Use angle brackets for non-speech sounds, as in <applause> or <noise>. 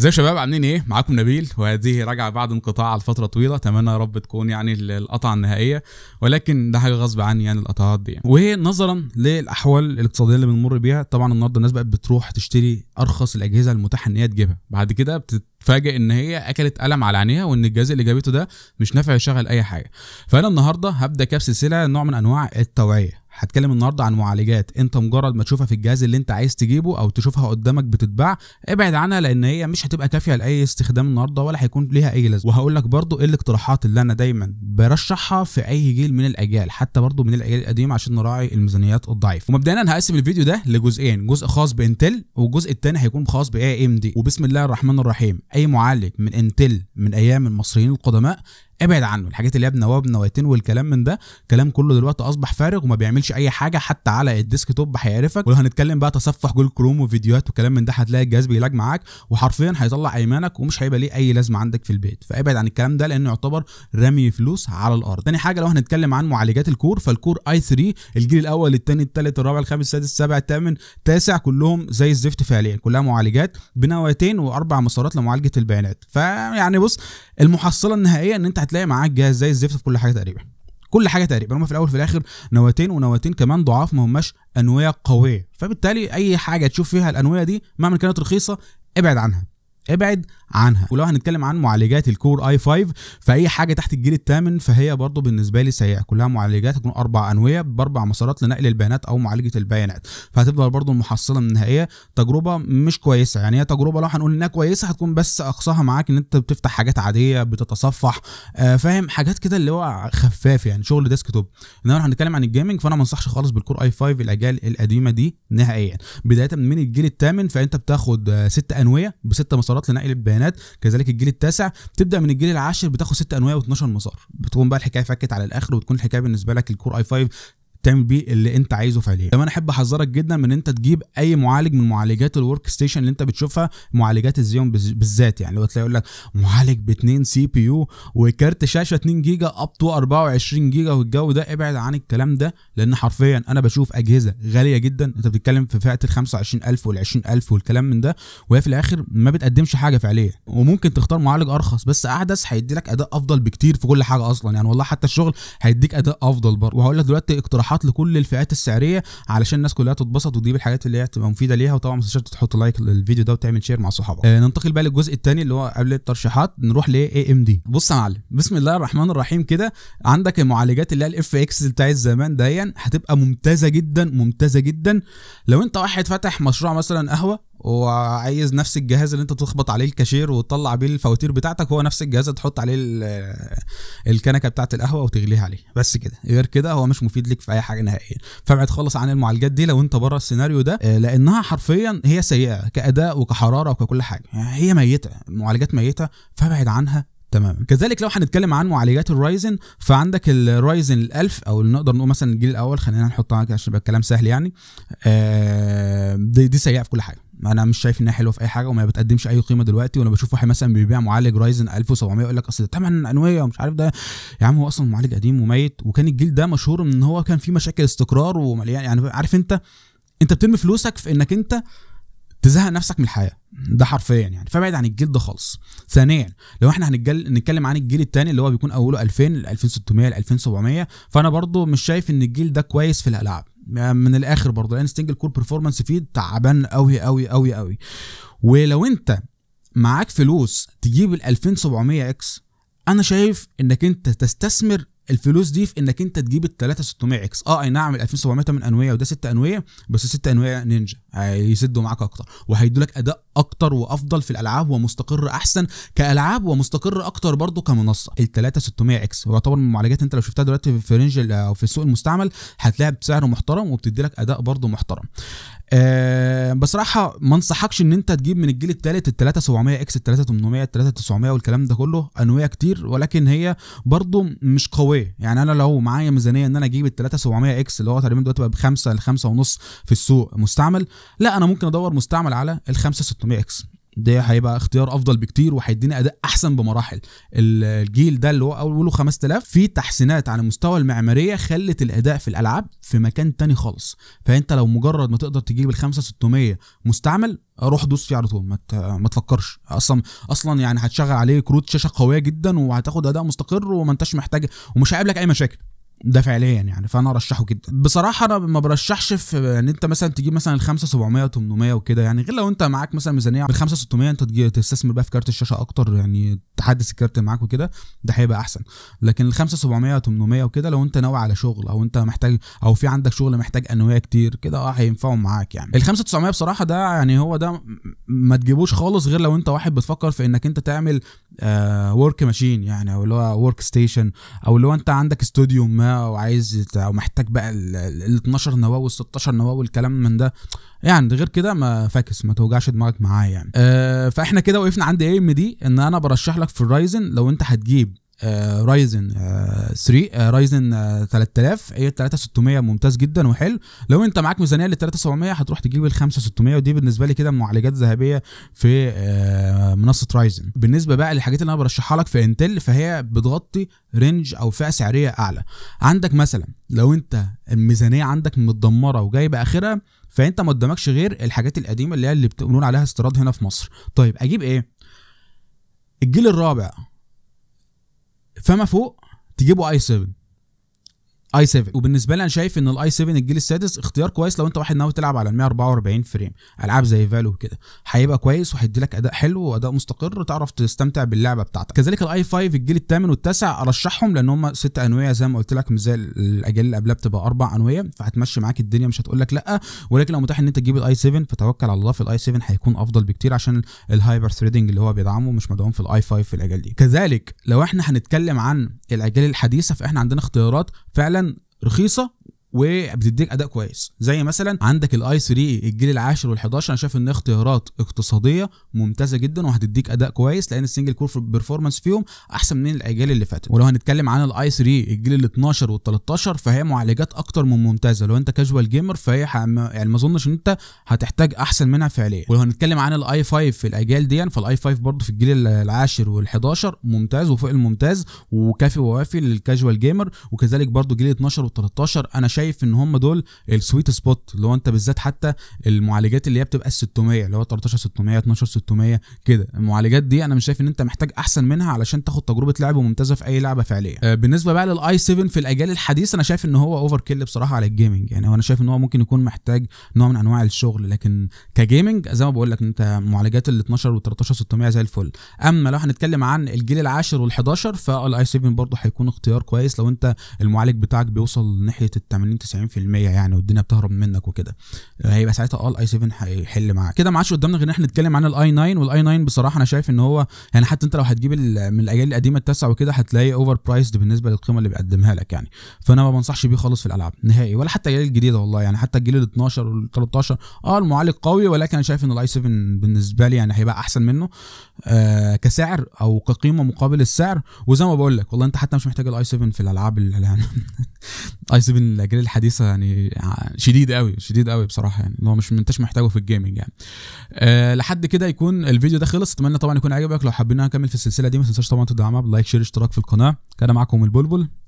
ازيكم يا شباب عاملين ايه؟ معاكم نبيل وهذه رجع بعد انقطاع لفتره طويله اتمنى يا رب تكون يعني القطعه النهائيه ولكن ده حاجه غصب عني يعني القطعات دي يعني. وهي نظرا للاحوال الاقتصاديه اللي بنمر بيها طبعا النهارده الناس بقت بتروح تشتري ارخص الاجهزه المتاحه ان هي تجيبها بعد كده بتت اتفاجئ ان هي اكلت قلم على عينيها وان الجهاز اللي جابته ده مش نافع يشغل اي حاجه فانا النهارده هبدا كاب سلسله نوع من انواع التوعيه هتكلم النهارده عن معالجات انت مجرد ما تشوفها في الجهاز اللي انت عايز تجيبه او تشوفها قدامك بتتباع ابعد عنها لان هي مش هتبقى كافيه لاي استخدام النهارده ولا هيكون ليها اي لازمه وهقول لك برضو ايه الاقتراحات اللي انا دايما برشحها في اي جيل من الاجيال حتى برضو من الاجيال القديمه عشان نراعي الميزانيات الضعيفه ومبدئيا انا هقسم الفيديو ده لجزئين جزء خاص بانتل والجزء الثاني هيكون خاص باي ام دي وبسم الله الرحمن الرحيم اي معالج من انتل من ايام المصريين القدماء ابعد عنه الحاجات اللي هي وابنا ويتين والكلام من ده الكلام كله دلوقتي اصبح فارغ وما بيعملش اي حاجه حتى على الديسك توب هيعرفك ولو هنتكلم بقى تصفح جول كروم وفيديوهات وكلام من ده هتلاقي الجهاز بيلاج معاك وحرفيا هيطلع ايمانك ومش هيبقى ليه اي لازمه عندك في البيت فابعد عن الكلام ده لانه يعتبر رمي فلوس على الارض تاني حاجه لو هنتكلم عن معالجات الكور فالكور اي 3 الجيل الاول الثاني الثالث الرابع الخامس السادس السابع الثامن التاسع كلهم زي الزفت فعليا كلها معالجات بنواتين واربع مسارات لمعالجه البيانات فيعني بص المحصله النهائيه ان انت هتلاقي معاك جهاز زي الزفت في كل حاجه تقريبا كل حاجه تقريبا هما في الاول في الاخر نواتين ونواتين كمان ضعاف ما هماش انويه قويه فبالتالي اي حاجه تشوف فيها الانويه دي مهما كانت رخيصه ابعد عنها ابعد عنها ولو هنتكلم عن معالجات الكور اي 5 فاي حاجه تحت الجيل الثامن فهي برضه بالنسبه لي سيئه كلها معالجات هتكون اربع انويه باربع مسارات لنقل البيانات او معالجه البيانات فهتفضل برضه المحصله النهائيه تجربه مش كويسه يعني هي تجربه لو هنقول انها كويسه هتكون بس اقصاها معاك ان انت بتفتح حاجات عاديه بتتصفح آه فاهم حاجات كده اللي هو خفاف يعني شغل ديسكتوب انما لو هنتكلم عن الجيمنج فانا ما انصحش خالص بالكور اي 5 الاجيال القديمه دي نهائيا بدايه من الجيل الثامن فانت بتاخد آه، ست انويه بست مسارات لنقل البيانات البيانات كذلك الجيل التاسع بتبدا من الجيل العاشر بتاخد ست انواع و12 مسار بتكون بقى الحكايه فكت على الاخر وتكون الحكايه بالنسبه لك الكور اي 5 تعمل بيه اللي انت عايزه فعليا كمان احب احذرك جدا من انت تجيب اي معالج من معالجات الورك ستيشن اللي انت بتشوفها معالجات الزيون بالذات يعني لو تلاقي يقول لك معالج ب 2 سي بي يو وكارت شاشه 2 جيجا اب تو 24 جيجا والجو ده ابعد عن الكلام ده لان حرفيا انا بشوف اجهزه غاليه جدا انت بتتكلم في فئه ال 25000 وال 20000 والكلام من ده وهي في الاخر ما بتقدمش حاجه فعليا وممكن تختار معالج ارخص بس احدث هيدي لك اداء افضل بكتير في كل حاجه اصلا يعني والله حتى الشغل هيديك اداء افضل برضه وهقول لك دلوقتي اقتراحات تصريحات لكل الفئات السعريه علشان الناس كلها تتبسط وتجيب الحاجات اللي هي تبقى مفيده ليها وطبعا ما تنساش تحط لايك للفيديو ده وتعمل شير مع صحابك آه ننتقل بقى للجزء الثاني اللي هو قبل الترشيحات نروح لاي ام دي بص يا معلم بسم الله الرحمن الرحيم كده عندك المعالجات اللي هي الاف اكس بتاعت زمان ديا هتبقى ممتازه جدا ممتازه جدا لو انت واحد فتح مشروع مثلا قهوه وعايز نفس الجهاز اللي انت تخبط عليه الكاشير وتطلع بيه الفواتير بتاعتك هو نفس الجهاز تحط عليه الكنكه بتاعت القهوه وتغليها عليه بس كده غير كده هو مش مفيد لك في اي حاجه نهائيا فابعد خالص عن المعالجات دي لو انت بره السيناريو ده آه، لانها حرفيا هي سيئه كاداء وكحراره وككل حاجه هي ميته معالجات ميته فابعد عنها تمام كذلك لو هنتكلم عن معالجات الرايزن فعندك الرايزن الألف او اللي نقدر نقول مثلا الجيل الاول خلينا نحطها عشان يبقى الكلام سهل يعني آه، دي, دي سيئه في كل حاجه انا مش شايف انها حلوه في اي حاجه وما بتقدمش اي قيمه دلوقتي وانا بشوف واحد مثلا بيبيع معالج رايزن 1700 يقول لك اصل ده ثمن انويه ومش عارف ده يا عم هو اصلا معالج قديم وميت وكان الجيل ده مشهور ان هو كان فيه مشاكل استقرار ومليان يعني عارف انت انت بترمي فلوسك في انك انت تزهق نفسك من الحياه ده حرفيا يعني فابعد عن الجيل ده خالص ثانيا لو احنا هنتجل... نتكلم عن الجيل الثاني اللي هو بيكون اوله 2000 ل 2600 ل 2700 فانا برضو مش شايف ان الجيل ده كويس في الالعاب يعني من الاخر برضو لان سنجل كور بيرفورمانس فيه تعبان قوي قوي قوي قوي ولو انت معاك فلوس تجيب ال 2700 اكس انا شايف انك انت تستثمر الفلوس دي في انك انت تجيب ال 3600 اكس اه اي نعم ال 2700 من انويه وده 6 انويه بس 6 انويه نينجا هيسدوا معاك اكتر وهيدوا لك اداء اكتر وافضل في الالعاب ومستقر احسن كالعاب ومستقر اكتر برضه كمنصه ال 3600 اكس ويعتبر من المعالجات انت لو شفتها دلوقتي في رينج او في السوق المستعمل هتلاقيها بسعر محترم وبتدي لك اداء برضه محترم أه بصراحه ما انصحكش ان انت تجيب من الجيل الثالث ال 3700 اكس ال 3800 ال 3900 والكلام ده كله انويه كتير ولكن هي برضو مش قويه يعني انا لو معايا ميزانيه ان انا اجيب ال 3700 اكس اللي هو تقريبا دلوقتي بقى ب 5 ل 5 ونص في السوق مستعمل لا انا ممكن ادور مستعمل على ال 5600 اكس ده هيبقى اختيار افضل بكتير وهيديني اداء احسن بمراحل الجيل ده اللي هو اوله 5000 في تحسينات على مستوى المعماريه خلت الاداء في الالعاب في مكان تاني خالص فانت لو مجرد ما تقدر تجيب ال 5600 مستعمل روح دوس فيه على طول ما ما تفكرش اصلا اصلا يعني هتشغل عليه كروت شاشه قويه جدا وهتاخد اداء مستقر وما انتش محتاج ومش هيقابلك اي مشاكل ده فعليا يعني فانا ارشحه جدا بصراحه انا ما برشحش في ان يعني انت مثلا تجيب مثلا ال 5 700 800 وكده يعني غير لو انت معاك مثلا ميزانيه بال 5 600 انت تستثمر بقى في كارت الشاشه اكتر يعني تحدث الكارت معاك وكده ده هيبقى احسن لكن ال 5 700 800 وكده لو انت ناوي على شغل او انت محتاج او في عندك شغل محتاج انواع كتير كده اه هينفعوا معاك يعني ال 5 900 بصراحه ده يعني هو ده ما تجيبوش خالص غير لو انت واحد بتفكر في انك انت تعمل ورك آه، ماشين يعني او اللي هو ورك ستيشن او اللي هو انت عندك استوديو ما وعايز او محتاج بقى ال 12 نواه وال 16 نواه والكلام من ده يعني غير كده ما فاكس ما توجعش دماغك معاه يعني أه فاحنا كده وقفنا عند اي ام دي ان انا برشح لك في الرايزن لو انت هتجيب رايزن 3 رايزن 3000 هي ال 3600 ممتاز جدا وحلو لو انت معاك ميزانيه لل 3700 هتروح تجيب ال 5600 ودي بالنسبه لي كده معالجات ذهبيه في آه، منصه رايزن بالنسبه بقى للحاجات اللي انا برشحها لك في انتل فهي بتغطي رينج او فئه سعريه اعلى عندك مثلا لو انت الميزانيه عندك متدمره وجايبه اخرها فانت ما قدامكش غير الحاجات القديمه اللي هي اللي بنقول عليها استيراد هنا في مصر طيب اجيب ايه الجيل الرابع فما فوق تجيبوا اي 7 اي 7 وبالنسبه لي انا شايف ان الاي 7 الجيل السادس اختيار كويس لو انت واحد ناوي تلعب على 144 فريم العاب زي فالو كده هيبقى كويس وهيدي لك اداء حلو واداء مستقر وتعرف تستمتع باللعبه بتاعتك كذلك الاي 5 الجيل الثامن والتاسع ارشحهم لان هم ست انويه زي ما قلت لك مش زي الاجيال اللي قبلها بتبقى اربع انويه فهتمشي معاك الدنيا مش هتقول لك لا ولكن لو متاح ان انت تجيب الاي 7 فتوكل على الله في الاي 7 هيكون افضل بكتير عشان الهايبر ثريدنج اللي هو بيدعمه مش مدعوم في الاي 5 في الاجيال دي كذلك لو احنا هنتكلم عن الاجيال الحديثه فاحنا عندنا اختيارات فعلا رخيصه وبتديك اداء كويس زي مثلا عندك الاي 3 الجيل العاشر وال11 انا شايف ان اختيارات اقتصاديه ممتازه جدا وهتديك اداء كويس لان السنجل كور بيرفورمانس فيهم احسن من الاجيال اللي فاتت ولو هنتكلم عن الاي 3 الجيل ال12 وال13 فهي معالجات اكتر من ممتازه لو انت كاجوال جيمر فهي يعني ما اظنش ان انت هتحتاج احسن منها فعليا ولو هنتكلم عن الاي 5 في الاجيال دي فالاي 5 برضه في الجيل العاشر وال11 ممتاز وفوق الممتاز وكافي ووافي للكاجوال جيمر وكذلك برضه جيل 12 وال13 انا شايف ان هم دول السويت سبوت اللي هو انت بالذات حتى المعالجات اللي هي بتبقى ال 600 اللي هو 13 600 12 600 كده المعالجات دي انا مش شايف ان انت محتاج احسن منها علشان تاخد تجربه لعب ممتازه في اي لعبه فعليا آه بالنسبه بقى للاي 7 في الاجيال الحديثه انا شايف ان هو اوفر كيل بصراحه على الجيمنج يعني انا شايف ان هو ممكن يكون محتاج نوع من انواع الشغل لكن كجيمنج زي ما بقول لك انت معالجات ال 12 و13 600 زي الفل اما لو هنتكلم عن الجيل العاشر وال11 فالاي 7 برضه هيكون اختيار كويس لو انت المعالج بتاعك بيوصل ناحيه ال 80 90% يعني والدنيا بتهرب منك وكده هيبقى ساعتها اه الاي 7 هيحل معاك كده ما عادش قدامنا غير ان احنا نتكلم عن الاي 9 والاي 9 بصراحه انا شايف ان هو يعني حتى انت لو هتجيب من الاجيال القديمه التاسعه وكده هتلاقيه اوفر برايسد بالنسبه للقيمه اللي بيقدمها لك يعني فانا ما بنصحش بيه خالص في الالعاب نهائي ولا حتى الاجيال الجديده والله يعني حتى الجيل ال 12 وال 13 اه المعالج قوي ولكن انا شايف ان الاي 7 بالنسبه لي يعني هيبقى احسن منه آه كسعر او كقيمه مقابل السعر وزي ما بقول لك والله انت حتى مش محتاج الاي 7 في الالعاب اللي يعني <laughs> 7 الاجيال الحديثه يعني شديد قوي شديد قوي بصراحه يعني اللي هو مش انتش محتاجه في الجيمنج يعني أه لحد كده يكون الفيديو ده خلص اتمنى طبعا يكون عجبك لو حبينا نكمل في السلسله دي ما تنساش طبعا تدعمها بلايك شير اشتراك في القناه كان معاكم البلبل